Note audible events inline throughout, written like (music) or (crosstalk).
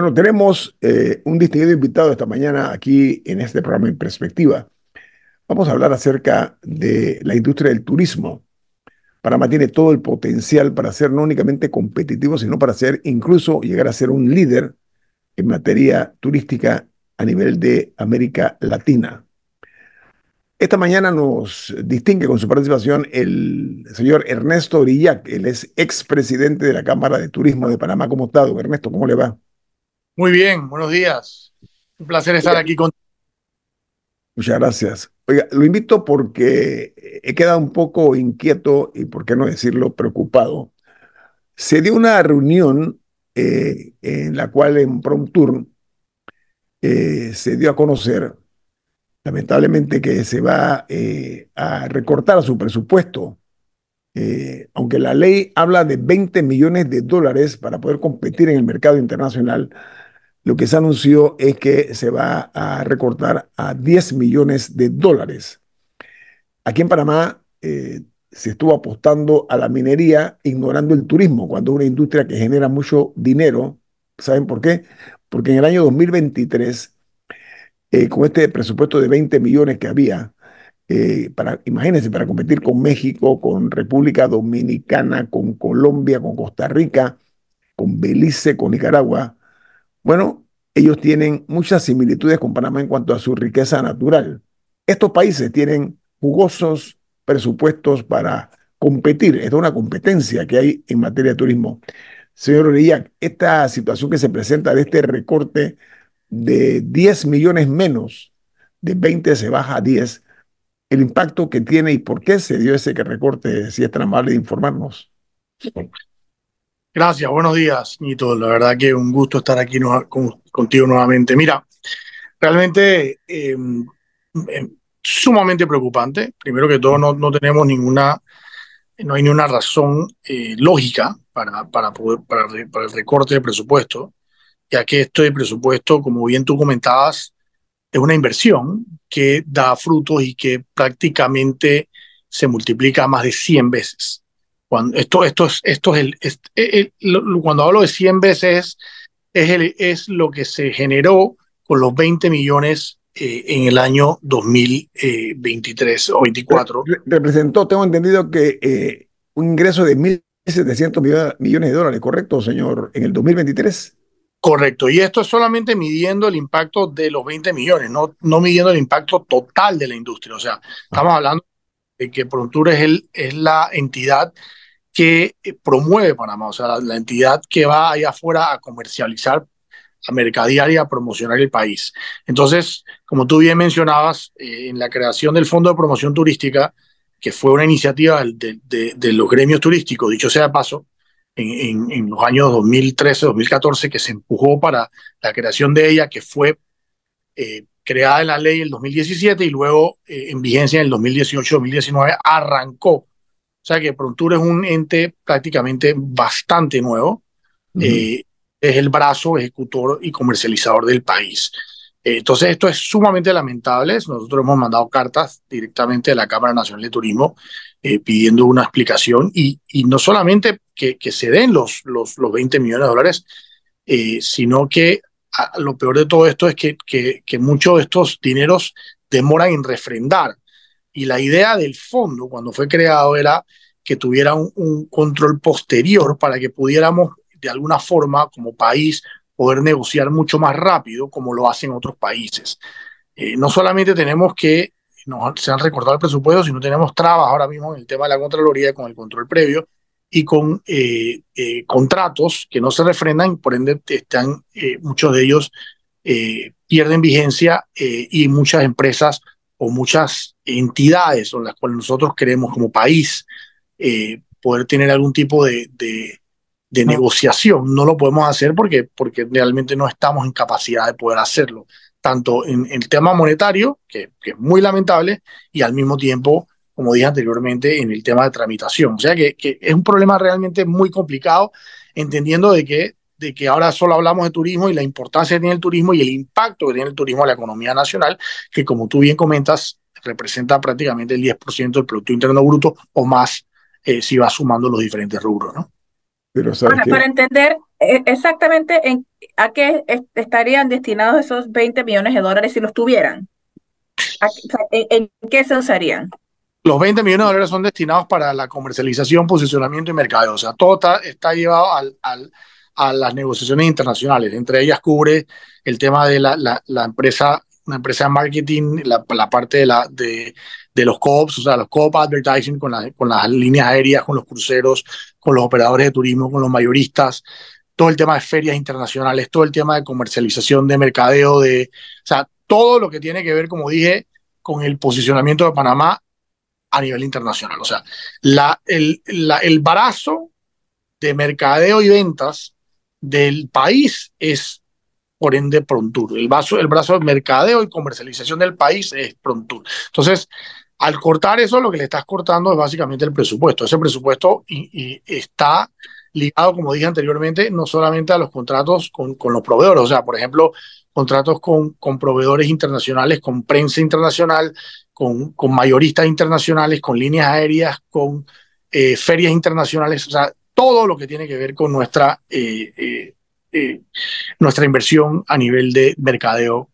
Bueno, tenemos eh, un distinguido invitado esta mañana aquí en este programa en perspectiva. Vamos a hablar acerca de la industria del turismo. Panamá tiene todo el potencial para ser no únicamente competitivo, sino para ser incluso llegar a ser un líder en materia turística a nivel de América Latina. Esta mañana nos distingue con su participación el señor Ernesto Orillac. Él es expresidente de la Cámara de Turismo de Panamá. ¿Cómo está, Ernesto? ¿Cómo le va? Muy bien, buenos días. Un placer estar aquí con. Muchas gracias. Oiga, lo invito porque he quedado un poco inquieto y, por qué no decirlo, preocupado. Se dio una reunión eh, en la cual en Promptour eh, se dio a conocer, lamentablemente, que se va eh, a recortar su presupuesto. Eh, aunque la ley habla de 20 millones de dólares para poder competir en el mercado internacional, lo que se anunció es que se va a recortar a 10 millones de dólares. Aquí en Panamá eh, se estuvo apostando a la minería ignorando el turismo, cuando es una industria que genera mucho dinero. ¿Saben por qué? Porque en el año 2023, eh, con este presupuesto de 20 millones que había, eh, imagínense, para competir con México, con República Dominicana, con Colombia, con Costa Rica, con Belice, con Nicaragua, bueno, ellos tienen muchas similitudes con Panamá en cuanto a su riqueza natural. Estos países tienen jugosos presupuestos para competir. es una competencia que hay en materia de turismo. Señor Orellac, esta situación que se presenta de este recorte de 10 millones menos, de 20 se baja a 10, el impacto que tiene y por qué se dio ese recorte, si es tan amable de informarnos. Gracias, buenos días, Nito. La verdad que un gusto estar aquí contigo nuevamente. Mira, realmente em, em, sumamente preocupante. Primero que todo, no, no, tenemos ninguna, no hay ninguna razón eh, lógica para, para, para, el recorte de presupuesto, ya que esto de presupuesto, como bien tú comentabas, es una inversión que da frutos y que prácticamente se multiplica más de 100 veces. Cuando, esto, esto, esto es el, eh, eh, cuando hablo de 100 veces es, el, es lo que se generó con los 20 millones eh, en el año 2023 o 2024. representó, tengo entendido que un ingreso de 1.700 millones de dólares, ¿correcto, señor? En el 2023. Correcto, y esto es solamente midiendo el impacto de los 20 millones, no, no midiendo el impacto total de la industria. O sea, ah. estamos hablando de que Prontura es, el, es la entidad que eh, promueve Panamá, o sea, la entidad que va allá afuera a comercializar, a mercadear y a promocionar el país. Entonces, como tú bien mencionabas, eh, en la creación del Fondo de Promoción Turística, que fue una iniciativa de, los gremios turísticos, dicho sea de paso, en, los años 2013-2014, que se empujó para la creación de ella, que fue eh, creada en la ley en 2017 y luego en vigencia en el 2018-2019, arrancó o sea que Prontur es un ente prácticamente bastante nuevo. Eh, es el brazo ejecutor y comercializador del país. Eh, entonces, esto es sumamente lamentable. Nosotros hemos mandado cartas directamente a la Cámara Nacional de Turismo eh, pidiendo una explicación y, y no solamente que, se den los, los, 20 millones de dólares, sino que ah, lo peor de todo esto es que, que, que muchos de estos dineros demoran en refrendar. Y la idea del fondo, cuando fue creado, era que tuviera un, control posterior para que pudiéramos, de alguna forma, como país, poder negociar mucho más rápido, como lo hacen otros países. Eh, no solamente tenemos que, se han recortado el presupuesto, sino tenemos trabas ahora mismo en el tema de la Contraloría con el control previo y con eh, eh, contratos que no se refrendan, por ende están, muchos de ellos pierden vigencia y muchas empresas o muchas entidades con las cuales nosotros queremos como país eh, poder tener algún tipo de, de, negociación. No lo podemos hacer porque, porque realmente no estamos en capacidad de poder hacerlo, tanto en, el tema monetario, que, que, es muy lamentable, y al mismo tiempo, como dije anteriormente, en el tema de tramitación. O sea que, que es un problema realmente muy complicado, entendiendo de que de que ahora solo hablamos de turismo y la importancia que tiene el turismo y el impacto que tiene el turismo en la economía nacional, que como tú bien comentas, representa prácticamente el 10% del Producto Interno Bruto o más eh, si va sumando los diferentes rubros, ¿no? Pero para, entender eh, exactamente en, a qué estarían destinados esos 20 millones de dólares si los tuvieran. en, qué se usarían? Los 20 millones de dólares son destinados para la comercialización, posicionamiento y mercado. O sea, todo está, llevado al, al a las negociaciones internacionales. Entre ellas cubre el tema de la, la, la empresa, una empresa de marketing, la, parte de, la, de, los co o sea, los co-op advertising con, con las líneas aéreas, con los cruceros, con los operadores de turismo, con los mayoristas, todo el tema de ferias internacionales, todo el tema de comercialización, de mercadeo, de, o sea, todo lo que tiene que ver, como dije, con el posicionamiento de Panamá a nivel internacional. O sea, la, el, el barazo de mercadeo y ventas del país es, por ende, Prontur. El, brazo de mercadeo y comercialización del país es Prontur. Entonces, al cortar eso, lo que le estás cortando es básicamente el presupuesto. Ese presupuesto y, está ligado, como dije anteriormente, no solamente a los contratos con, con los proveedores, o sea, por ejemplo, contratos con, con proveedores internacionales, con prensa internacional, con, con mayoristas internacionales, con líneas aéreas, con eh, ferias internacionales, o sea, todo lo que tiene que ver con nuestra, eh, eh, eh, nuestra inversión a nivel de mercadeo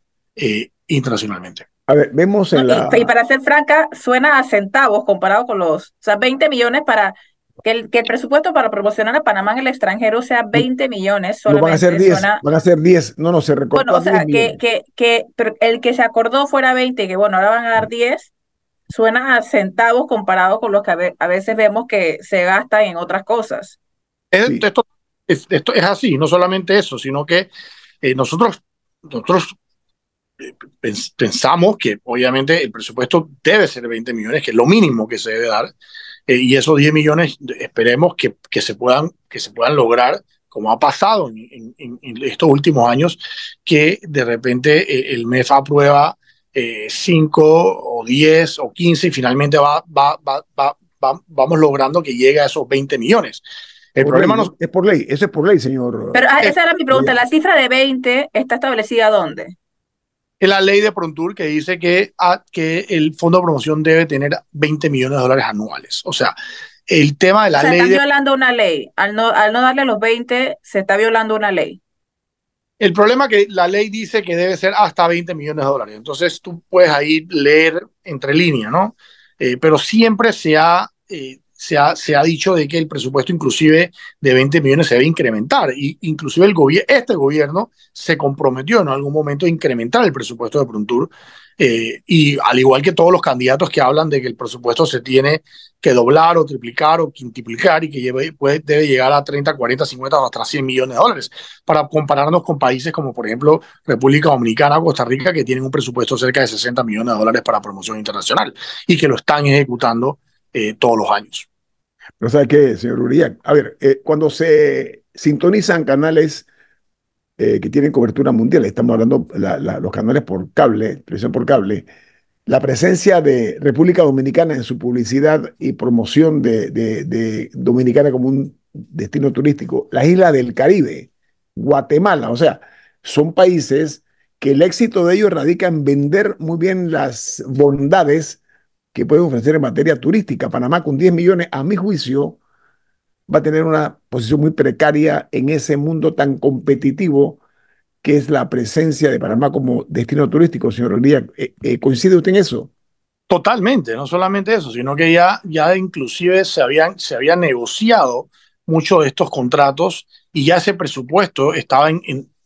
internacionalmente. A ver, vemos en la... Y para ser franca, suena a centavos comparado con los, o sea, 20 millones para que el, que el presupuesto para promocionar a Panamá en el extranjero sea 20 millones. van a ser 10, van a ser 10, no, no, se recortó Bueno, o sea, que, que, que pero el que se acordó fuera 20, que bueno, ahora van a dar 10, suena a centavos comparado con los que a veces vemos que se gastan en otras cosas. Esto, es, así, no solamente eso, sino que eh, nosotros, nosotros eh, pensamos que obviamente el presupuesto debe ser 20 millones, que es lo mínimo que se debe dar, eh, y esos 10 millones esperemos que, se, puedan, que se puedan lograr, como ha pasado en, estos últimos años, que de repente el MEF aprueba 5 eh, o 10 o 15 y finalmente va, vamos logrando que llegue a esos 20 millones. El problema no... es por ley, ese es por ley, señor. Pero ah, eh, esa era mi pregunta, ¿la cifra de 20 está establecida dónde? En la ley de Prontur que dice ah, que, el fondo de promoción debe tener 20 millones de dólares anuales. O sea, el tema de la ley... Se está violando una ley. Al no, al no darle los 20, se está violando una ley. El problema es que la ley dice que debe ser hasta 20 millones de dólares. Entonces tú puedes ahí leer entre líneas, ¿no? Eh, pero siempre se ha eh, se ha, dicho de que el presupuesto inclusive de 20 millones se debe incrementar. Y inclusive el este gobierno se comprometió en algún momento a incrementar el presupuesto de Pruntur eh, y al igual que todos los candidatos que hablan de que el presupuesto se tiene que doblar o triplicar o quintuplicar y que debe llegar a 30, 40, 50 o hasta 100 millones de dólares, para compararnos con países como por ejemplo República Dominicana Costa Rica que tienen un presupuesto cerca de 60 millones de dólares para promoción internacional y que lo están ejecutando eh, todos los años. ¿No sabe qué, señor Uriac, a ver, eh, cuando se sintonizan canales eh, que tienen cobertura mundial, estamos hablando de los canales por cable, televisión por cable, la presencia de República Dominicana en su publicidad y promoción de, de Dominicana como un destino turístico, las islas del Caribe, Guatemala, o sea, son países que el éxito de ellos radica en vender muy bien las bondades que puede ofrecer en materia turística. Panamá con 10 millones, a mi juicio, va a tener una posición muy precaria en ese mundo tan competitivo que es la presencia de Panamá como destino turístico. Señor Olía, eh, eh, ¿coincide usted en eso? Totalmente, no solamente eso, sino que ya, ya inclusive se habían, se habían negociado muchos de estos contratos y ya ese presupuesto estaba, en,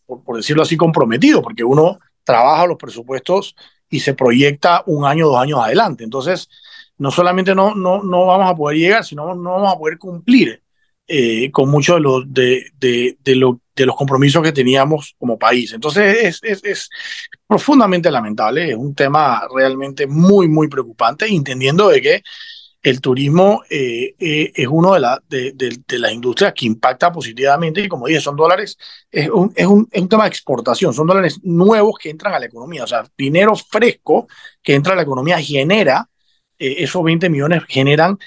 por, decirlo así, comprometido, porque uno trabaja los presupuestos y se proyecta un año, dos años adelante. Entonces, no solamente no, no, no vamos a poder llegar, sino no vamos a poder cumplir eh, con muchos de, los de, lo, de, los compromisos que teníamos como país. Entonces, es, es profundamente lamentable, es un tema realmente muy, muy preocupante, entendiendo de que el turismo eh, eh, es una de, las industrias que impacta positivamente y como dije, son dólares, es un, es, un, es tema de exportación, son dólares nuevos que entran a la economía, o sea, dinero fresco que entra a la economía genera, eh, esos 20 millones generan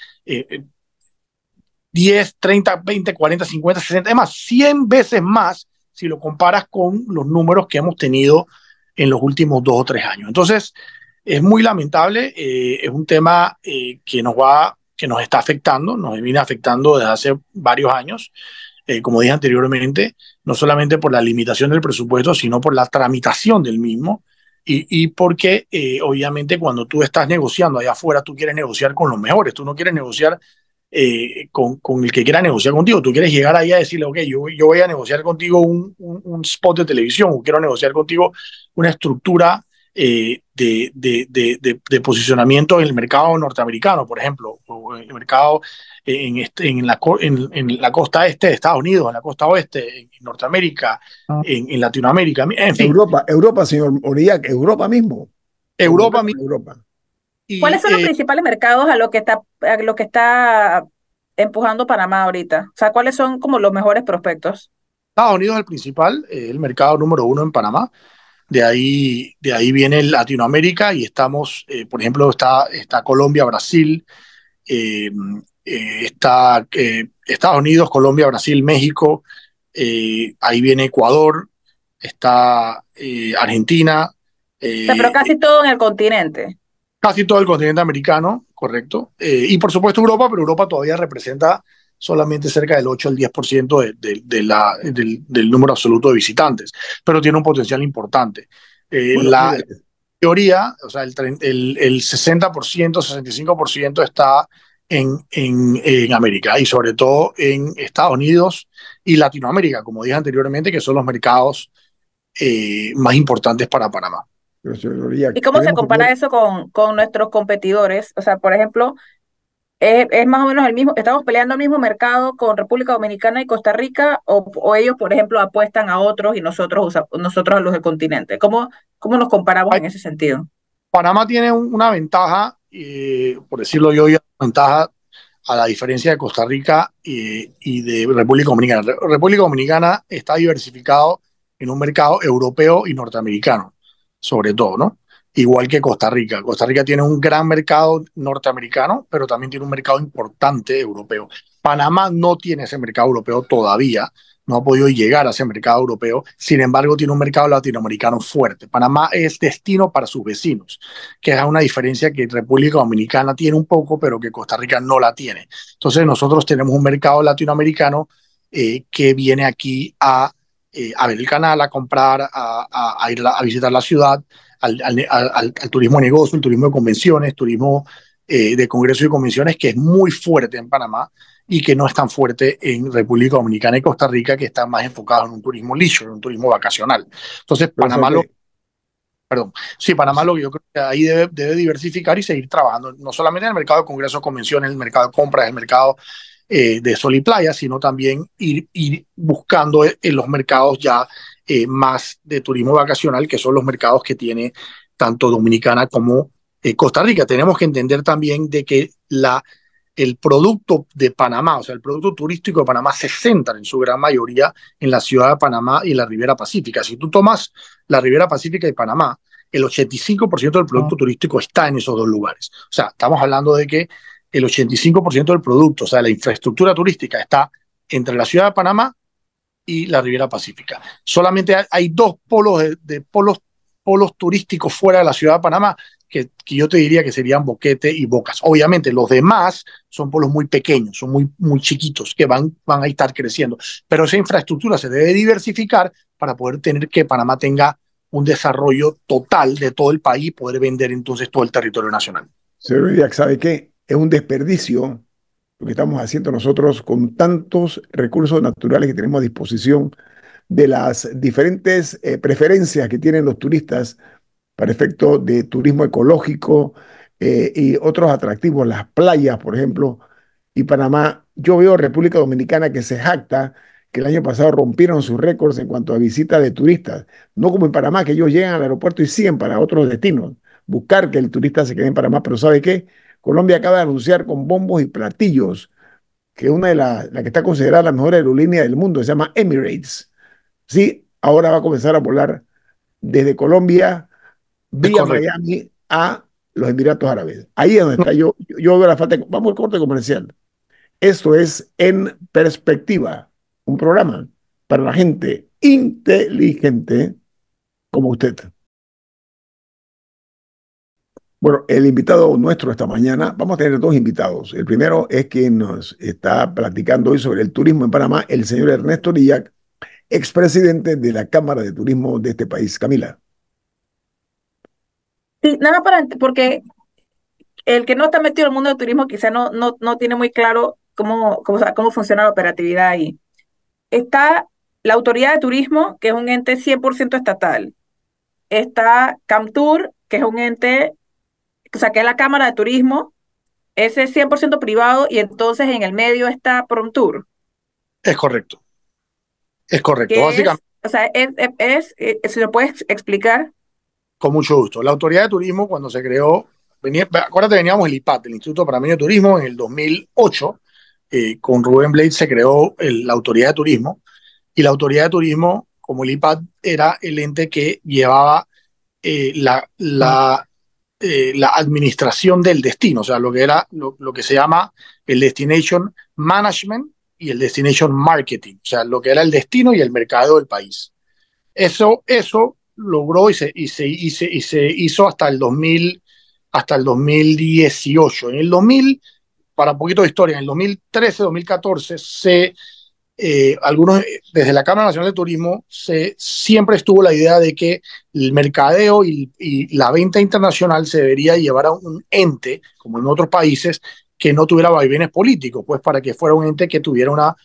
10, 30, 20, 40, 50, 60, es más, 100 veces más si lo comparas con los números que hemos tenido en los últimos dos o tres años. Entonces, es muy lamentable, eh, es un tema eh, que nos va, que nos está afectando, nos viene afectando desde hace varios años, eh, como dije anteriormente, no solamente por la limitación del presupuesto, sino por la tramitación del mismo. Y, porque obviamente cuando tú estás negociando allá afuera, tú quieres negociar con los mejores, tú no quieres negociar con, el que quiera negociar contigo. Tú quieres llegar ahí a decirle, ok, yo, voy a negociar contigo un, un, spot de televisión, o quiero negociar contigo una estructura eh, de, de, posicionamiento en el mercado norteamericano, por ejemplo, en el mercado en, este, en, la, en, la costa este de Estados Unidos, en la costa oeste, en Norteamérica, ah. en, Latinoamérica, en Europa, Europa, señor Oriac, Europa mismo. Europa, Europa ¿Cuáles son los eh, principales mercados a los que está, lo que está empujando Panamá ahorita? O sea, ¿cuáles son como los mejores prospectos? Estados Unidos es el principal, eh, el mercado número uno en Panamá de ahí, de ahí viene Latinoamérica y estamos, eh, por ejemplo, está, está Colombia, Brasil, eh, eh, está Estados Unidos, Colombia, Brasil, México, ahí viene Ecuador, está Argentina. pero casi todo en el continente. Casi todo el continente americano, correcto. y por supuesto Europa, pero Europa todavía representa solamente cerca del 8 al 10% de, del, número absoluto de visitantes, pero tiene un potencial importante. Eh, la teoría, o sea, el, el, 60%, 65% está en, en, en, América y sobre todo en Estados Unidos y Latinoamérica, como dije anteriormente, que son los mercados eh, más importantes para Panamá. ¿Y cómo se compara eso con, con, nuestros competidores? O sea, por ejemplo, es, más o menos el mismo, estamos peleando el mismo mercado con República Dominicana y Costa Rica, o, ellos, por ejemplo, apuestan a otros y nosotros, nosotros a los del continente. ¿Cómo, cómo nos comparamos en ese sentido? Panamá tiene una ventaja, por decirlo yo, una ventaja a la diferencia de Costa Rica y de República Dominicana. República Dominicana está diversificado en un mercado europeo y norteamericano, sobre todo, ¿no? igual que Costa Rica. Costa Rica tiene un gran mercado norteamericano, pero también tiene un mercado importante europeo. Panamá no tiene ese mercado europeo todavía, no ha podido llegar a ese mercado europeo, sin embargo tiene un mercado latinoamericano fuerte. Panamá es destino para sus vecinos, que es una diferencia que República Dominicana tiene un poco, pero que Costa Rica no la tiene. Entonces nosotros tenemos un mercado latinoamericano eh, que viene aquí a, eh, a ver el canal, a comprar, a, ir a visitar la ciudad, al, turismo de negocio, el turismo de convenciones, turismo eh, de congresos y convenciones, que es muy fuerte en Panamá y que no es tan fuerte en República Dominicana y Costa Rica, que está más enfocado en un turismo leisure, en un turismo vacacional. Entonces, Panamá lo... Perdón. Sí, Panamá lo yo creo que ahí debe, diversificar y seguir trabajando, no solamente en el mercado de congresos, convenciones, el mercado de compras, el mercado eh, de sol y playa, sino también ir buscando eh, en los mercados ya eh, más de turismo vacacional, que son los mercados que tiene tanto Dominicana como eh, Costa Rica. Tenemos que entender también de que la, el producto de Panamá, o sea, el producto turístico de Panamá se centra en su gran mayoría en la ciudad de Panamá y la Ribera Pacífica. Si tú tomas la Ribera Pacífica y Panamá, el 85% del producto ah. turístico está en esos dos lugares. O sea, estamos hablando de que el 85% del producto, o sea, la infraestructura turística está entre la ciudad de Panamá y la Riviera Pacífica. Solamente hay, dos polos de, polos, polos turísticos fuera de la ciudad de Panamá que, yo te diría que serían Boquete y Bocas. Obviamente los demás son polos muy pequeños, son muy, muy chiquitos que van, van a estar creciendo, pero esa infraestructura se debe diversificar para poder tener que Panamá tenga un desarrollo total de todo el país, y poder vender entonces todo el territorio nacional. Señor ¿sabe qué? Es un desperdicio que estamos haciendo nosotros con tantos recursos naturales que tenemos a disposición, de las diferentes eh, preferencias que tienen los turistas para efecto de turismo ecológico eh, y otros atractivos, las playas, por ejemplo, y Panamá. Yo veo República Dominicana que se jacta que el año pasado rompieron sus récords en cuanto a visitas de turistas, no como en Panamá, que ellos llegan al aeropuerto y siguen para otros destinos, buscar que el turista se quede en Panamá, pero ¿sabe qué? Colombia acaba de anunciar con bombos y platillos que una de las, la que está considerada la mejor aerolínea del mundo, se llama Emirates. Sí, ahora va a comenzar a volar desde Colombia vía Miami a los Emiratos Árabes. Ahí es donde está. Yo, yo veo la falta. De, vamos al corte comercial. Esto es En Perspectiva, un programa para la gente inteligente como usted. Bueno, el invitado nuestro esta mañana, vamos a tener dos invitados. El primero es quien nos está platicando hoy sobre el turismo en Panamá, el señor Ernesto Lillac, expresidente de la Cámara de Turismo de este país. Camila. Sí, nada para, porque el que no está metido en el mundo del turismo quizá no, no, no tiene muy claro cómo, cómo, cómo funciona la operatividad ahí. Está la Autoridad de Turismo, que es un ente 100% estatal. Está CAMTUR, que es un ente saqué la cámara de turismo, ese es 100% privado y entonces en el medio está Promtour. Es correcto. Es correcto, básicamente. o sea, es, eh, lo puedes explicar. Con mucho gusto. La Autoridad de Turismo, cuando se creó, acuérdate, veníamos el IPAT, el Instituto para medio Turismo, en el 2008. Eh, con Rubén Blade se creó la Autoridad de Turismo. Y la Autoridad de Turismo, como el IPAT, era el ente que llevaba eh, la, la, eh, la administración del destino, o sea, lo que era lo, que se llama el destination management y el destination marketing, o sea, lo que era el destino y el mercado del país. Eso, eso logró y se, y se, y se, hizo hasta el 2000, hasta el 2018. En el 2000, para un poquito de historia, en el 2013-2014 se eh, algunos, desde la Cámara Nacional de Turismo, se, siempre estuvo la idea de que el mercadeo y, la venta internacional se debería llevar a un ente, como en otros países, que no tuviera vaivenes políticos, pues para que fuera un ente que tuviera una,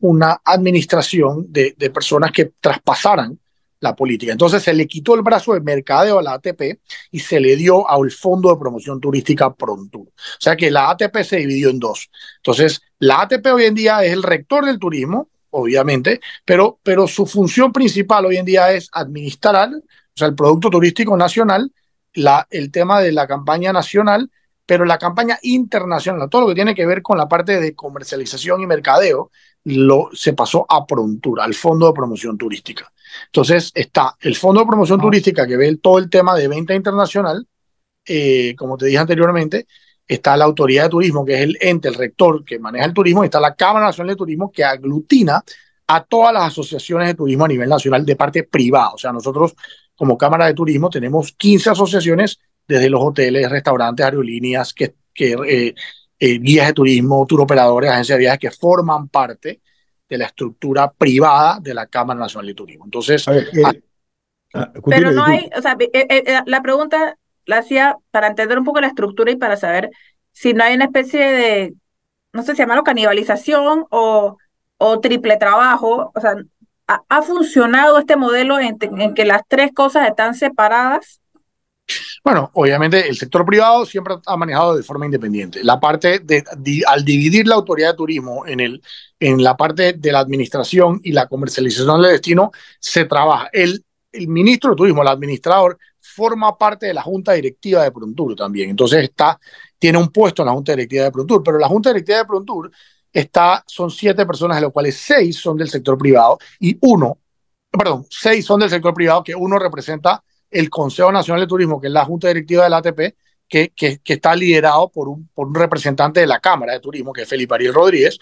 una administración de personas que traspasaran la política. Entonces se le quitó el brazo de mercadeo a la ATP y se le dio al Fondo de Promoción Turística Prontur. O sea que la ATP se dividió en dos. Entonces, la ATP hoy en día es el rector del turismo, obviamente, pero, pero su función principal hoy en día es administrar o sea, el Producto Turístico Nacional, el tema de la campaña nacional, pero la campaña internacional, todo lo que tiene que ver con la parte de comercialización y mercadeo, lo, se pasó a Prontura, al Fondo de Promoción Turística. Entonces está el Fondo de Promoción ah. Turística que ve todo el tema de venta internacional, eh, como te dije anteriormente, está la Autoridad de Turismo, que es el ente, el rector que maneja el turismo, está la Cámara Nacional de Turismo que aglutina a todas las asociaciones de turismo a nivel nacional de parte privada. O sea, nosotros como Cámara de Turismo tenemos 15 asociaciones desde los hoteles, restaurantes, aerolíneas, que, que eh, eh, guías de turismo, turoperadores, agencias de viajes que forman parte de la estructura privada de la Cámara Nacional de Turismo. Entonces, eh, ah, ah, pero no hay, o sea, eh, eh, la pregunta la hacía para entender un poco la estructura y para saber si no hay una especie de, no sé si llamarlo canibalización o, o triple trabajo, o sea, ¿ha, funcionado este modelo en que las tres cosas están separadas? Bueno, obviamente el sector privado siempre ha manejado de forma independiente. La parte de, al dividir la autoridad de turismo en, el, en la parte de la administración y la comercialización del destino, se trabaja. El, el ministro de turismo, el administrador, forma parte de la junta directiva de Prontur también. Entonces está, tiene un puesto en la junta directiva de Prontur, pero la junta directiva de Prontur está, son siete personas, de las cuales seis son del sector privado y uno, perdón, seis son del sector privado que uno representa el Consejo Nacional de Turismo, que es la Junta Directiva del ATP, que, que, está liderado por un, un, representante de la Cámara de Turismo, que es Felipe Ariel Rodríguez,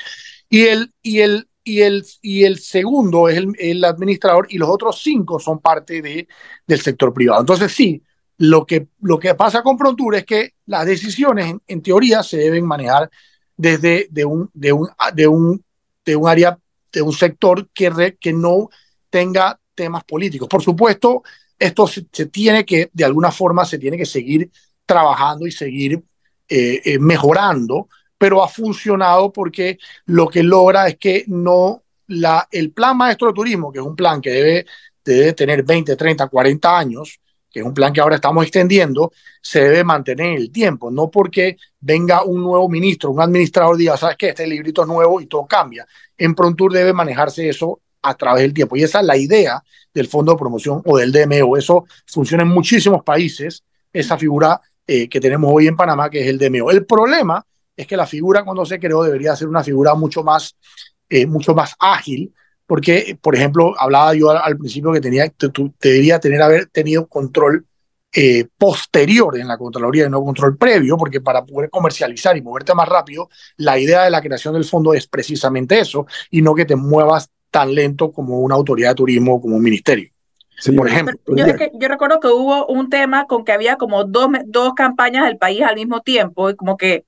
y el, y el, y el, y el segundo es el, administrador, y los otros cinco son parte de, del sector privado. Entonces, sí, lo que, lo que pasa con Prontura es que las decisiones, en, teoría, se deben manejar desde de un, de un, de un, de un área, de un sector que, que no tenga temas políticos. Por supuesto, esto se, tiene que, de alguna forma, se tiene que seguir trabajando y seguir eh, eh, mejorando, pero ha funcionado porque lo que logra es que no, la, el plan maestro de turismo, que es un plan que debe, tener 20, 30, 40 años, que es un plan que ahora estamos extendiendo, se debe mantener en el tiempo, no porque venga un nuevo ministro, un administrador diga, sabes que este librito es nuevo y todo cambia. En Prontour debe manejarse eso a través del tiempo. Y esa es la idea del Fondo de Promoción o del DMO. Eso funciona en muchísimos países, esa figura eh, que tenemos hoy en Panamá, que es el DMO. El problema es que la figura cuando se creó debería ser una figura mucho más, eh, mucho más ágil, porque, por ejemplo, hablaba yo al, principio que tenía, te, debería tener, haber tenido control eh, posterior en la Contraloría y no control previo, porque para poder comercializar y moverte más rápido, la idea de la creación del fondo es precisamente eso, y no que te muevas tan lento como una autoridad de turismo o como un ministerio. por ejemplo. Yo, recuerdo que hubo un tema con que había como dos, dos campañas del país al mismo tiempo y como que,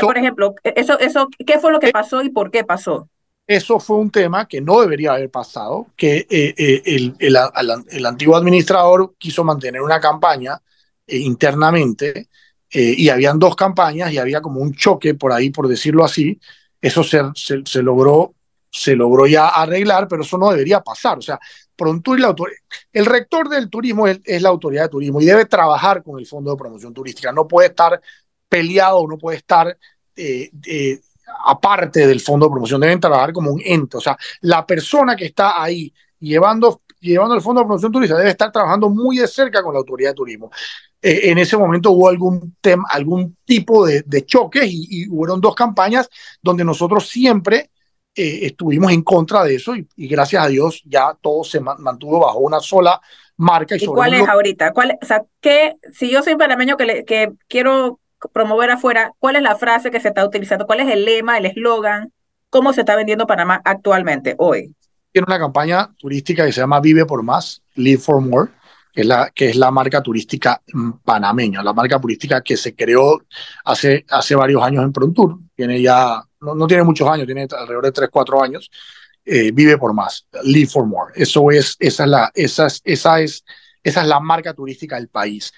por ejemplo, e, eso, eso, ¿qué fue lo que e pasó y por qué pasó? Eso fue un tema que no debería haber pasado, que eh, eh, el, el, antiguo administrador quiso mantener una campaña eh, internamente y habían dos campañas y había como un choque por ahí, por decirlo así. Eso se, se logró se logró ya arreglar, pero eso no debería pasar. O sea, y el rector del turismo es, la autoridad de turismo y debe trabajar con el Fondo de Promoción Turística. No puede estar peleado, no puede estar eh, eh, aparte del Fondo de Promoción, deben trabajar como un ente. O sea, la persona que está ahí llevando, llevando el Fondo de Promoción Turística debe estar trabajando muy de cerca con la autoridad de turismo. Eh, en ese momento hubo algún, tema algún tipo de, choques y, y, hubo dos campañas donde nosotros siempre eh, estuvimos en contra de eso y, gracias a Dios ya todo se mantuvo bajo una sola marca. ¿Y, cuál es ahorita? o sea, ¿qué, si yo soy panameño que, quiero promover afuera, ¿cuál es la frase que se está utilizando? ¿Cuál es el lema, el eslogan? ¿Cómo se está vendiendo Panamá actualmente, hoy? Tiene una campaña turística que se llama Vive por Más, Live for More, que es la, que es la marca turística mm, panameña, la marca turística que se creó hace, hace varios años en Prontour. Tiene ya no, tiene muchos años, tiene alrededor de 3, 4 años, eh, vive por más, live for more. Eso es, esa es la, esa es, la marca turística del país,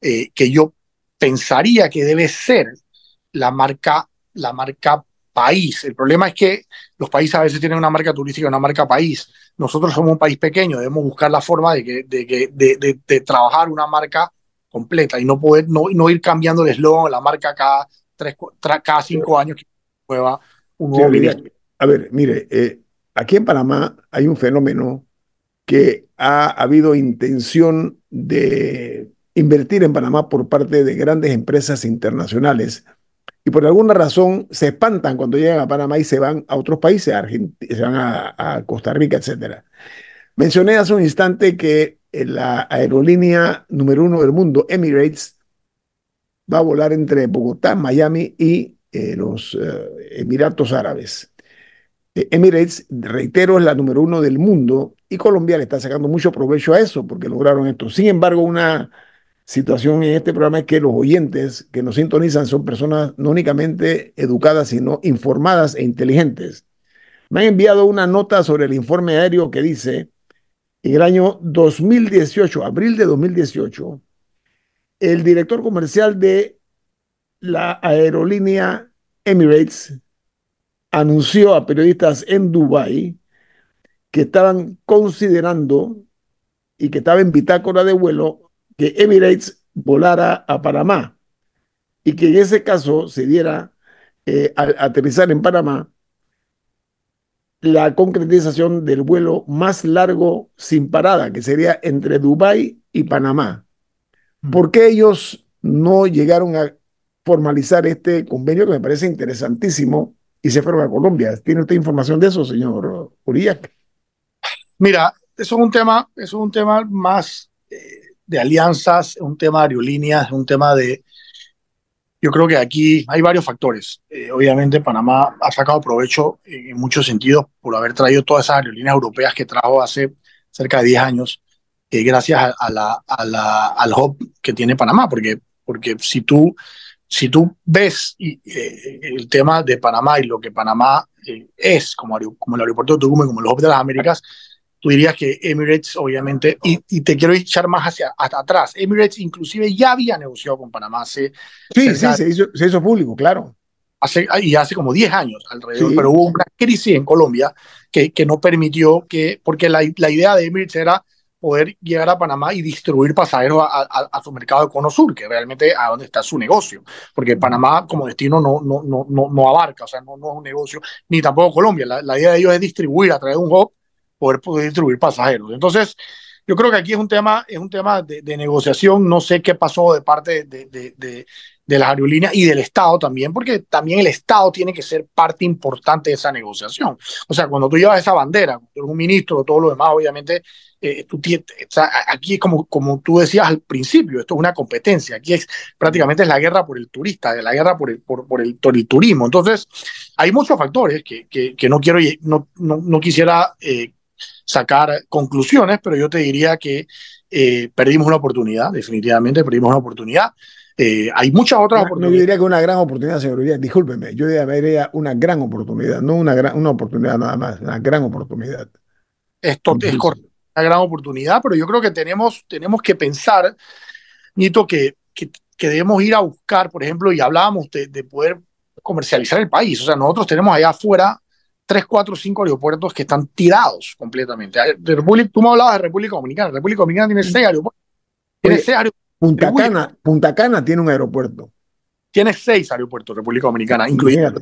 eh, que yo pensaría que debe ser la marca, la marca país. El problema es que los países a veces tienen una marca turística y una marca país. Nosotros somos un país pequeño, debemos buscar la forma de, de, trabajar una marca completa y no poder no, ir cambiando el eslogan la marca cada, tres, cada cinco años, nueva, un A ver, mire, eh, aquí en Panamá hay un fenómeno que ha habido intención de invertir en Panamá por parte de grandes empresas internacionales y por alguna razón se espantan cuando llegan a Panamá y se van a otros países, se van a, a, Costa Rica, etc. Mencioné hace un instante que eh, la aerolínea número uno del mundo, Emirates, va a volar entre Bogotá, Miami y eh, los eh, Emiratos Árabes. Eh, Emirates, reitero, es la número uno del mundo y Colombia le está sacando mucho provecho a eso porque lograron esto. Sin embargo, una situación en este programa es que los oyentes que nos sintonizan son personas no únicamente educadas, sino informadas e inteligentes. Me han enviado una nota sobre el informe aéreo que dice, en el año 2018, abril de 2018, el director comercial de la aerolínea Emirates anunció a periodistas en Dubái que estaban considerando y que estaba en bitácora de vuelo que Emirates volara a Panamá y que en ese caso se diera eh, al aterrizar en Panamá la concretización del vuelo más largo sin parada, que sería entre Dubái y Panamá. Mm. ¿Por qué ellos no llegaron a formalizar este convenio que me parece interesantísimo y se fueron a Colombia. ¿Tiene usted información de eso, señor Uriac? Mira, eso es un tema, es un tema más eh, de alianzas, un tema de aerolíneas, un tema de... Yo creo que aquí hay varios factores. Eh, obviamente Panamá ha sacado provecho en, muchos sentidos por haber traído todas esas aerolíneas europeas que trajo hace cerca de 10 años, eh, gracias a, la, a al hub que tiene Panamá, porque, porque si tú si tú ves eh, el tema de Panamá y lo que Panamá eh, es como, el aeropuerto de Tucumán como el hospitales de las Américas, tú dirías que Emirates, obviamente, y, y te quiero echar más hacia atrás. Emirates inclusive ya había negociado con Panamá hace... Sí, sí, se hizo, público, claro. Hace, ah, y hace como 10 años alrededor, pero hubo una crisis en Colombia que, que no permitió que, porque la, la idea de Emirates era poder llegar a Panamá y distribuir pasajeros a, su mercado de cono sur, que realmente a dónde está su negocio, porque Panamá como destino no, no, no, no, abarca, o sea, no, es un negocio, ni tampoco Colombia. La, idea de ellos es distribuir a través de un hub, poder, poder distribuir pasajeros. Entonces, yo creo que aquí es un tema, es un tema de, negociación. No sé qué pasó de parte de, de las aerolíneas y del Estado también, porque también el Estado tiene que ser parte importante de esa negociación. O sea, cuando tú llevas esa bandera, tú un ministro, todo lo demás, obviamente, eh, tú tienes, aquí como, como tú decías al principio, esto es una competencia, aquí es prácticamente es la guerra por el turista, la guerra por el, por, por el, turismo. Entonces, hay muchos factores que, que, que no quiero, no, no quisiera eh, sacar conclusiones, pero yo te diría que eh, perdimos una oportunidad, definitivamente perdimos una oportunidad. Eh, hay muchas otras oportunidades. Yo diría que una gran oportunidad, señor Uribe, discúlpeme, yo diría una gran oportunidad, no una, gran, una oportunidad nada más, una gran oportunidad. Esto es correcto, una gran oportunidad, pero yo creo que tenemos, tenemos que pensar, Nieto, que, que, debemos ir a buscar, por ejemplo, y hablábamos de, poder comercializar el país, o sea, nosotros tenemos allá afuera tres, cuatro, cinco aeropuertos que están tirados completamente. tú me hablabas de República Dominicana. República Dominicana tiene seis aeropuertos. Tiene seis aeropuertos Punta Cana, tiene un aeropuerto. Tiene seis aeropuertos, República Dominicana, incluyendo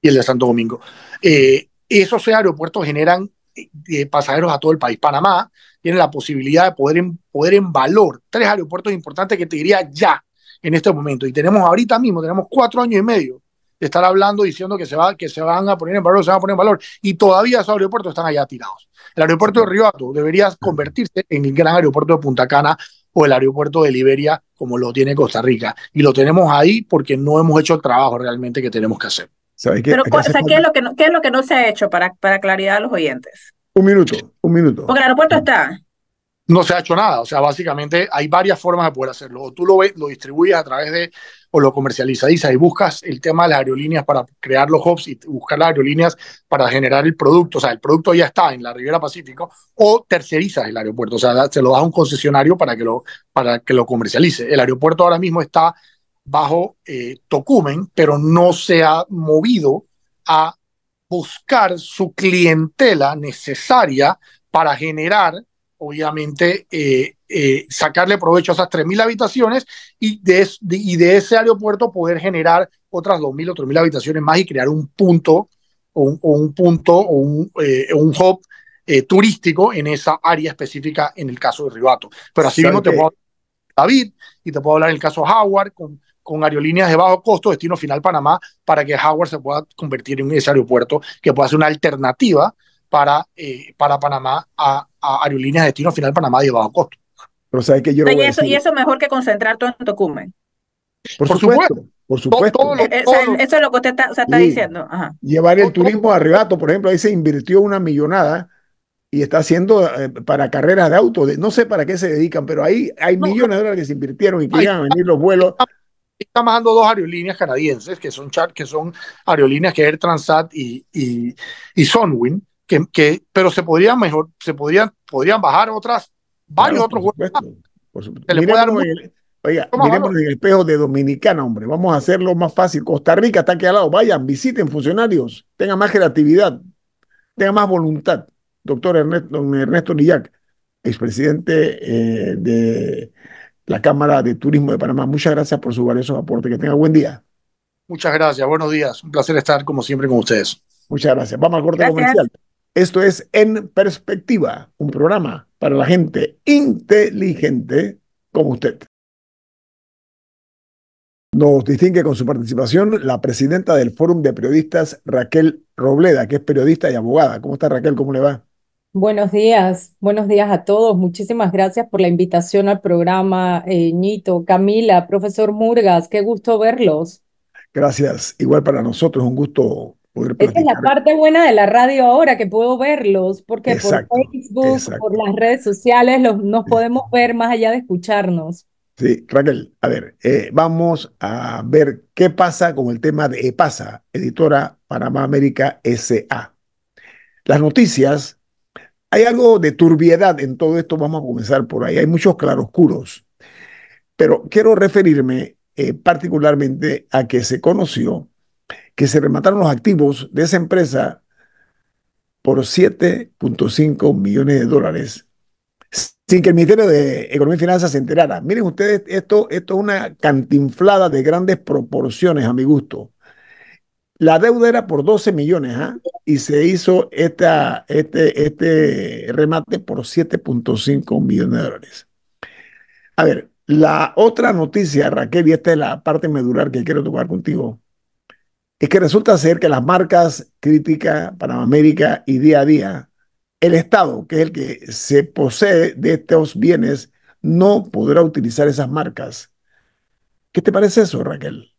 y el de Santo Domingo. Eh, esos seis aeropuertos generan eh, eh, pasajeros a todo el país. Panamá tiene la posibilidad de poder en, poder en valor tres aeropuertos importantes que te diría ya en este momento. Y tenemos ahorita mismo, tenemos cuatro años y medio de estar hablando, diciendo que se, va, que se van a poner en valor, se van a poner en valor. Y todavía esos aeropuertos están allá tirados. El aeropuerto de Riohato debería convertirse en el gran aeropuerto de Punta Cana o el aeropuerto de Liberia como lo tiene Costa Rica. Y lo tenemos ahí porque no hemos hecho el trabajo realmente que tenemos que hacer. qué, Pero, es lo que no, ¿qué es lo que no se ha hecho para, para claridad a los oyentes? Un minuto, un minuto. Porque el aeropuerto está no se ha hecho nada. O sea, básicamente hay varias formas de poder hacerlo. O tú lo, ves, lo distribuyes a través de, o lo comercializas y buscas el tema de las aerolíneas para crear los hubs y buscar las aerolíneas para generar el producto. O sea, el producto ya está en la Riviera Pacífico. O tercerizas el aeropuerto. O sea, se lo das a un concesionario para que lo, para que lo comercialice. El aeropuerto ahora mismo está bajo eh, Tocumen, pero no se ha movido a buscar su clientela necesaria para generar obviamente, eh, eh, sacarle provecho a esas 3.000 habitaciones y de, y de ese aeropuerto poder generar otras 2.000 o 3.000 habitaciones más y crear un punto o un, punto o un, eh, un hub turístico en esa área específica en el caso de Ribato. Pero así mismo te puedo hablar David y te puedo hablar en el caso de Howard con, con aerolíneas de bajo costo, destino final Panamá, para que Howard se pueda convertir en ese aeropuerto que pueda ser una alternativa para, para Panamá a aerolíneas de destino final Panamá de bajo costo. Pero sabes que yo y, eso, es mejor que concentrar todo en Tocumen. Por, supuesto, por supuesto. Eh, eh, eso es lo que usted está, diciendo. Llevar el turismo a Ribato, por ejemplo, ahí se invirtió una millonada y está haciendo eh, para carreras de auto. no sé para qué se dedican, pero ahí hay millones de dólares que se invirtieron y que iban a venir los vuelos. Estamos dando dos aerolíneas canadienses, que son, que son aerolíneas que es Transat y, y, y Sunwing, que, pero se podrían mejor, se podrían, podrían bajar otras, varios otros juegos. Por supuesto. Miremos, el, miremos en el espejo de Dominicana, hombre. Vamos a hacerlo más fácil. Costa Rica está aquí al lado. Vayan, visiten funcionarios, tengan más creatividad, tengan más voluntad. Doctor Ernesto, Ernesto Nillac, expresidente eh, de la Cámara de Turismo de Panamá. Muchas gracias por su valioso aporte Que tenga buen día. Muchas gracias. Buenos días. Un placer estar como siempre con ustedes. Muchas gracias. Vamos al corte comercial. Esto es En Perspectiva, un programa para la gente inteligente como usted. Nos distingue con su participación la presidenta del Fórum de Periodistas, Raquel Robleda, que es periodista y abogada. ¿Cómo está Raquel? ¿Cómo le va? Buenos días, buenos días a todos. Muchísimas gracias por la invitación al programa, eh, Ñito, Camila, profesor Murgas, qué gusto verlos. Gracias, igual para nosotros, un gusto esta es la parte buena de la radio ahora, que puedo verlos, porque por Facebook, por las redes sociales, nos podemos ver más allá de escucharnos. Sí, Raquel, a ver, eh, vamos a ver qué pasa con el tema de EPASA, eh, editora Panamá América SA. Las noticias, hay algo de turbiedad en todo esto, vamos a comenzar por ahí, hay muchos claroscuros, pero quiero referirme eh, particularmente a que se conoció que se remataron los activos de esa empresa por 7.5 millones de dólares sin que el Ministerio de Economía y Finanzas se enterara. Miren ustedes, esto, esto es una cantinflada de grandes proporciones a mi gusto. La deuda era por 12 millones ¿ah? y se hizo esta, este, este remate por 7.5 millones de dólares. A ver, la otra noticia, Raquel, y esta es la parte medular que quiero tocar contigo, es que resulta ser que las marcas Crítica, América y Día a Día, el Estado, que es el que se posee de estos bienes, no podrá utilizar esas marcas. ¿Qué te parece eso, Raquel?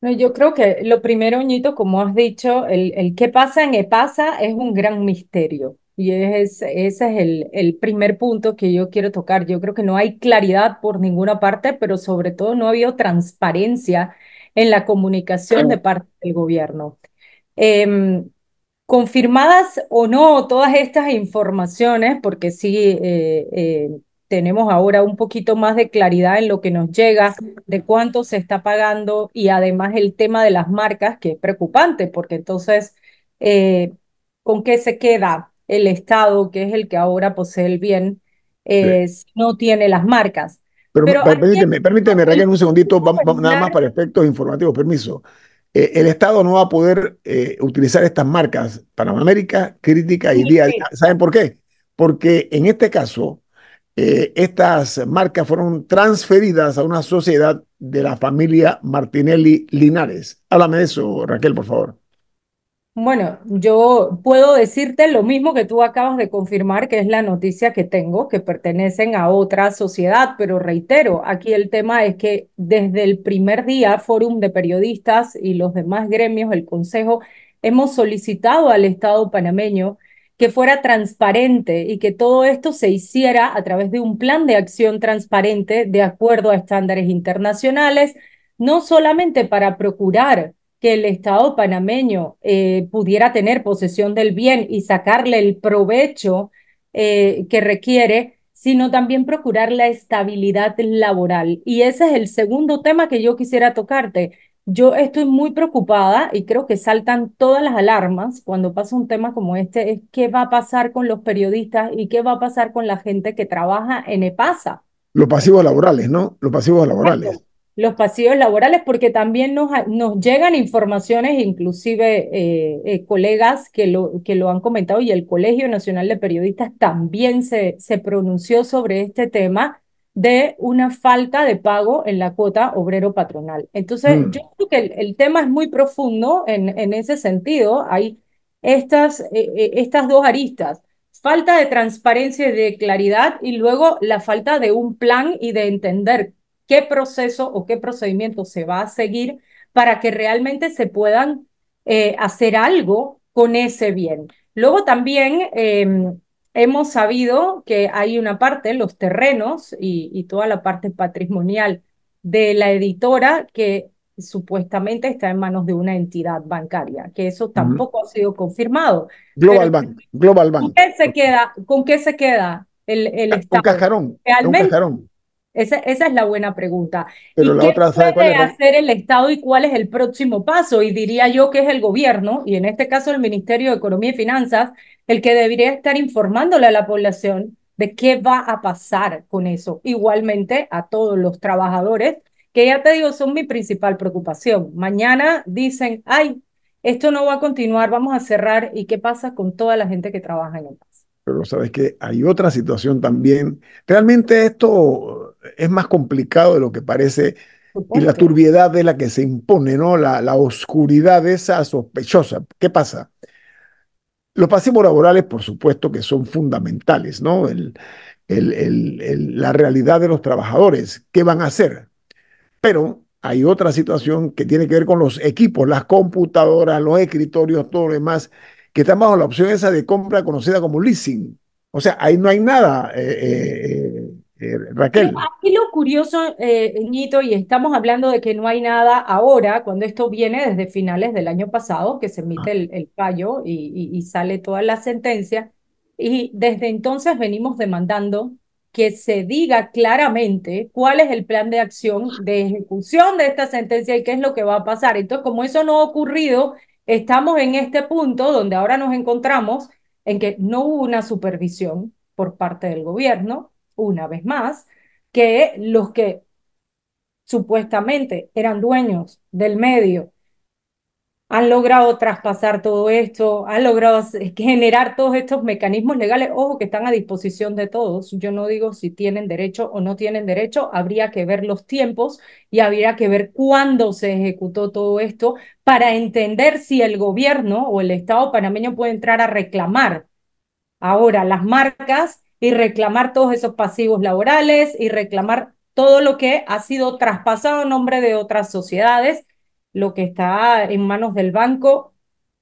No, yo creo que lo primero, Ñito, como has dicho, el, qué pasa en EPASA es un gran misterio. Y es, ese es el, el, primer punto que yo quiero tocar. Yo creo que no hay claridad por ninguna parte, pero sobre todo no ha habido transparencia en la comunicación de parte del gobierno. Em, confirmadas o no todas estas informaciones, porque sí eh, eh, tenemos ahora un poquito más de claridad en lo que nos llega, de cuánto se está pagando y además el tema de las marcas, que es preocupante, porque entonces, eh, ¿con qué se queda el Estado, que es el que ahora posee el bien, si no tiene las marcas? Pero, permíteme, permíteme, Raquel, un segundito, nada más para efectos informativos, permiso. Eh, el Estado no va a poder eh, utilizar estas marcas, Panamérica, Crítica y Día ¿Saben por qué? Porque en este caso, eh, estas marcas fueron transferidas a una sociedad de la familia Martinelli Linares. Háblame de eso, Raquel, por favor. Bueno, yo puedo decirte lo mismo que tú acabas de confirmar, que es la noticia que tengo, que pertenecen a otra sociedad, pero reitero, aquí el tema es que desde el primer día, Fórum de Periodistas y los demás gremios, el Consejo, hemos solicitado al Estado panameño que fuera transparente y que todo esto se hiciera a través de un plan de acción transparente de acuerdo a estándares internacionales, no solamente para procurar que el Estado panameño eh, pudiera tener posesión del bien y sacarle el provecho eh, que requiere, sino también procurar la estabilidad laboral. Y ese es el segundo tema que yo quisiera tocarte. Yo estoy muy preocupada y creo que saltan todas las alarmas cuando pasa un tema como este, es qué va a pasar con los periodistas y qué va a pasar con la gente que trabaja en EPASA. Los pasivos laborales, ¿no? Los pasivos laborales los pasillos laborales, porque también nos, nos llegan informaciones, inclusive eh, eh, colegas que lo, que lo han comentado y el Colegio Nacional de Periodistas también se, se pronunció sobre este tema de una falta de pago en la cuota obrero patronal. Entonces, mm. yo creo que el, tema es muy profundo en, en ese sentido. Hay estas, eh, estas dos aristas falta de transparencia y de claridad y luego la falta de un plan y de entender qué proceso o qué procedimiento se va a seguir para que realmente se puedan eh, hacer algo con ese bien. Luego también em, hemos sabido que hay una parte, los terrenos y, toda la parte patrimonial de la editora que supuestamente está en manos de una entidad bancaria, que eso tampoco ha sido confirmado. Global Bank, Global Bank. ¿con qué se queda? ¿Con qué se queda el, el ah, Estado? Con un esa, esa es la buena pregunta. ¿Y qué hacer el Estado y cuál es el próximo paso? Y diría yo que es el gobierno, y en este caso el Ministerio de Economía y Finanzas, el que debería estar informándole a la población de qué va a pasar con eso. Igualmente a todos los trabajadores, que ya te digo, son mi principal preocupación. Mañana dicen, ay, esto no va a continuar, vamos a cerrar. ¿Y qué pasa con toda la gente que trabaja en el país? Pero sabes que hay otra situación también. Realmente esto es más complicado de lo que parece y la turbiedad de la que se impone, ¿no? La, la oscuridad esa sospechosa. ¿Qué pasa? Los pasivos laborales, por supuesto, que son fundamentales, ¿no? El, la realidad de los trabajadores, ¿qué van a hacer? Pero hay otra situación que tiene que ver con los equipos, las computadoras, los escritorios, todo lo demás, que están bajo la opción esa de compra conocida como leasing. O sea, ahí no hay nada. Eh, eh, eh, eh, Raquel. aquí lo curioso, eh, Ñito, y estamos hablando de que no hay nada ahora, cuando esto viene desde finales del año pasado, que se emite ah. el, fallo y, y, sale toda la sentencia, y desde entonces venimos demandando que se diga claramente cuál es el plan de acción de ejecución de esta sentencia y qué es lo que va a pasar. Entonces, como eso no ha ocurrido, estamos en este punto donde ahora nos encontramos en que no hubo una supervisión por parte del gobierno una vez más, que los que supuestamente eran dueños del medio han logrado traspasar todo esto, han logrado (laughs) generar todos estos mecanismos legales, ojo, que están a disposición de todos. Yo no digo si tienen derecho o no tienen derecho, habría que ver los tiempos y habría que ver cuándo se ejecutó todo esto para entender si el gobierno o el Estado panameño puede entrar a reclamar. Ahora, las marcas y reclamar todos esos pasivos laborales y reclamar todo lo que ha sido traspasado en nombre de otras sociedades, lo que está en manos del banco,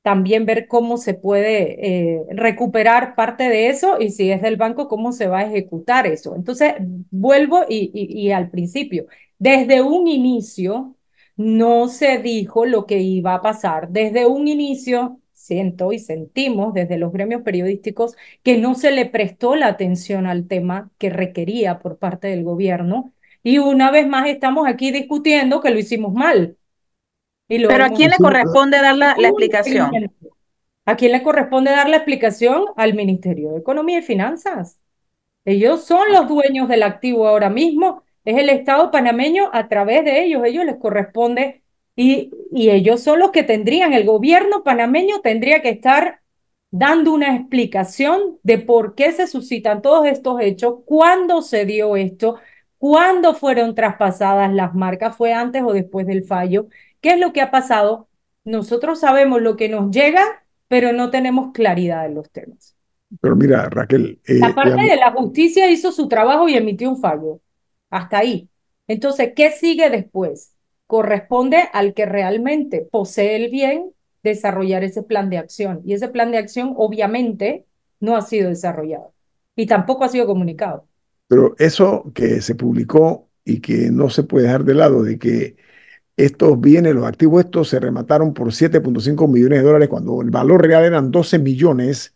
también ver cómo se puede eh, recuperar parte de eso y si es del banco, cómo se va a ejecutar eso. Entonces, vuelvo y al principio, desde un inicio no se dijo lo que iba a pasar, desde un inicio siento y sentimos desde los gremios periodísticos que no se le prestó la atención al tema que requería por parte del gobierno. Y una vez más estamos aquí discutiendo que lo hicimos mal. Pero ¿a quién le corresponde dar la, explicación? ¿A quién le corresponde dar la explicación? Al Ministerio de Economía y Finanzas. Ellos son los dueños del activo ahora mismo. Es el Estado panameño a través de ellos. ellos les corresponde y, ellos son los que tendrían, el gobierno panameño tendría que estar dando una explicación de por qué se suscitan todos estos hechos, cuándo se dio esto, cuándo fueron traspasadas las marcas, fue antes o después del fallo, qué es lo que ha pasado. Nosotros sabemos lo que nos llega, pero no tenemos claridad en los temas. Pero mira, Raquel. Eh, la parte de la justicia hizo su trabajo y emitió un fallo. Hasta ahí. Entonces, ¿qué sigue después? corresponde al que realmente posee el bien desarrollar ese plan de acción. Y ese plan de acción obviamente no ha sido desarrollado y tampoco ha sido comunicado. Pero eso que se publicó y que no se puede dejar de lado, de que estos bienes, los activos estos se remataron por 7.5 millones de dólares cuando el valor real eran 12 millones,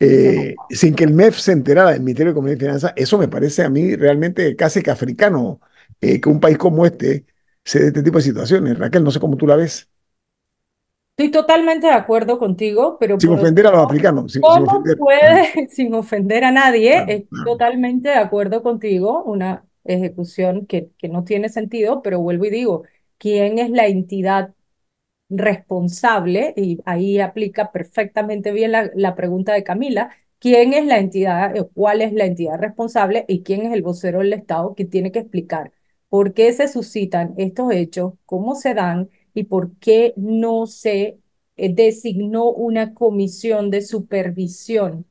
eh, sin que el MEF se enterara del Ministerio de Comunidad y Finanzas, eso me parece a mí realmente casi que africano, eh, que un país como este se este tipo de situaciones. Raquel, no sé cómo tú la ves. Estoy totalmente de acuerdo contigo, pero... Sin ofender a los africanos. Sin, ¿Cómo puede, (laughs) sin ofender a nadie, estoy totalmente de acuerdo contigo, una ejecución que, que no tiene sentido, pero vuelvo y digo, ¿quién es la entidad responsable? Y ahí aplica perfectamente bien la, la pregunta de Camila, ¿quién es la entidad, cuál es la entidad responsable y quién es el vocero del Estado que tiene que explicar por qué se suscitan estos hechos, cómo se dan y por qué no se eh, designó una comisión de supervisión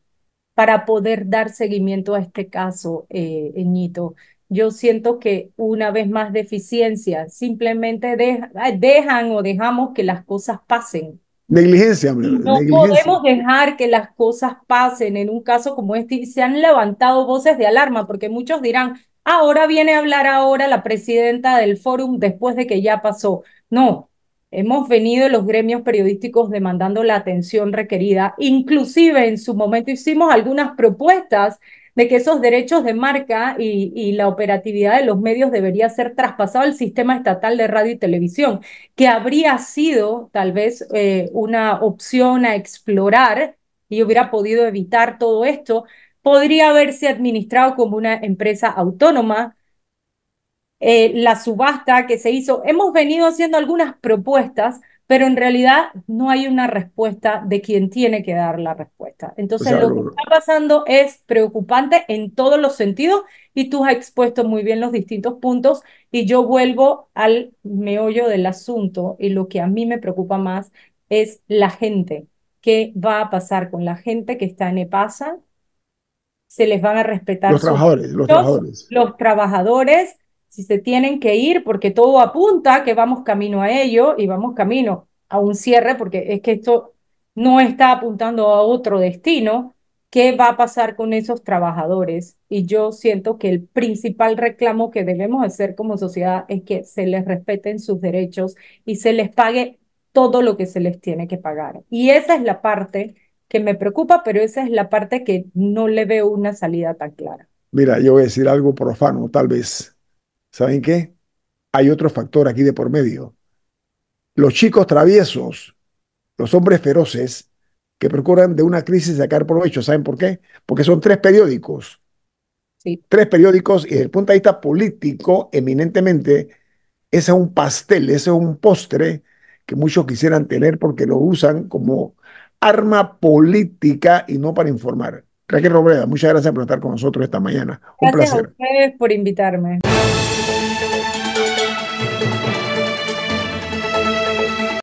para poder dar seguimiento a este caso, eh, Ñito. Yo siento que una vez más deficiencia, simplemente dejan o dejamos que las cosas pasen. Negligencia, No podemos dejar que las cosas pasen en un caso como este se han levantado voces de alarma, porque muchos dirán, Ahora viene a hablar ahora la presidenta del fórum después de que ya pasó. No, hemos venido los gremios periodísticos demandando la atención requerida. Inclusive en su momento hicimos algunas propuestas de que esos derechos de marca y, la operatividad de los medios debería ser traspasado al sistema estatal de radio y televisión, que habría sido tal vez eh, una opción a explorar y hubiera podido evitar todo esto, podría haberse administrado como una empresa autónoma. Eh, la subasta que se hizo, hemos venido haciendo algunas propuestas, pero en realidad no hay una respuesta de quien tiene que dar la respuesta. Entonces, lo que está pasando es preocupante en todos los sentidos y tú has expuesto muy bien los distintos puntos y yo vuelvo al meollo del asunto y lo que a mí me preocupa más es la gente. ¿Qué va a pasar con la gente que está en EPASA? se les van a respetar. Los trabajadores, los trabajadores. Los trabajadores, si se tienen que ir, porque todo apunta que vamos camino a ello y vamos camino a un cierre, porque es que esto no está apuntando a otro destino, ¿qué va a pasar con esos trabajadores? Y yo siento que el principal reclamo que debemos hacer como sociedad es que se les respeten sus derechos y se les pague todo lo que se les tiene que pagar. Y esa es la parte que me preocupa, pero esa es la parte que no le veo una salida tan clara. Mira, yo voy a decir algo profano, tal vez. ¿Saben qué? Hay otro factor aquí de por medio. Los chicos traviesos, los hombres feroces, que procuran de una crisis sacar provecho, ¿saben por qué? Porque son tres periódicos. Sí. Tres periódicos y desde el punto de vista político, eminentemente, ese es un pastel, ese es un postre que muchos quisieran tener porque lo usan como arma política y no para informar. Raquel Robreda, muchas gracias por estar con nosotros esta mañana. Un gracias a ustedes por invitarme.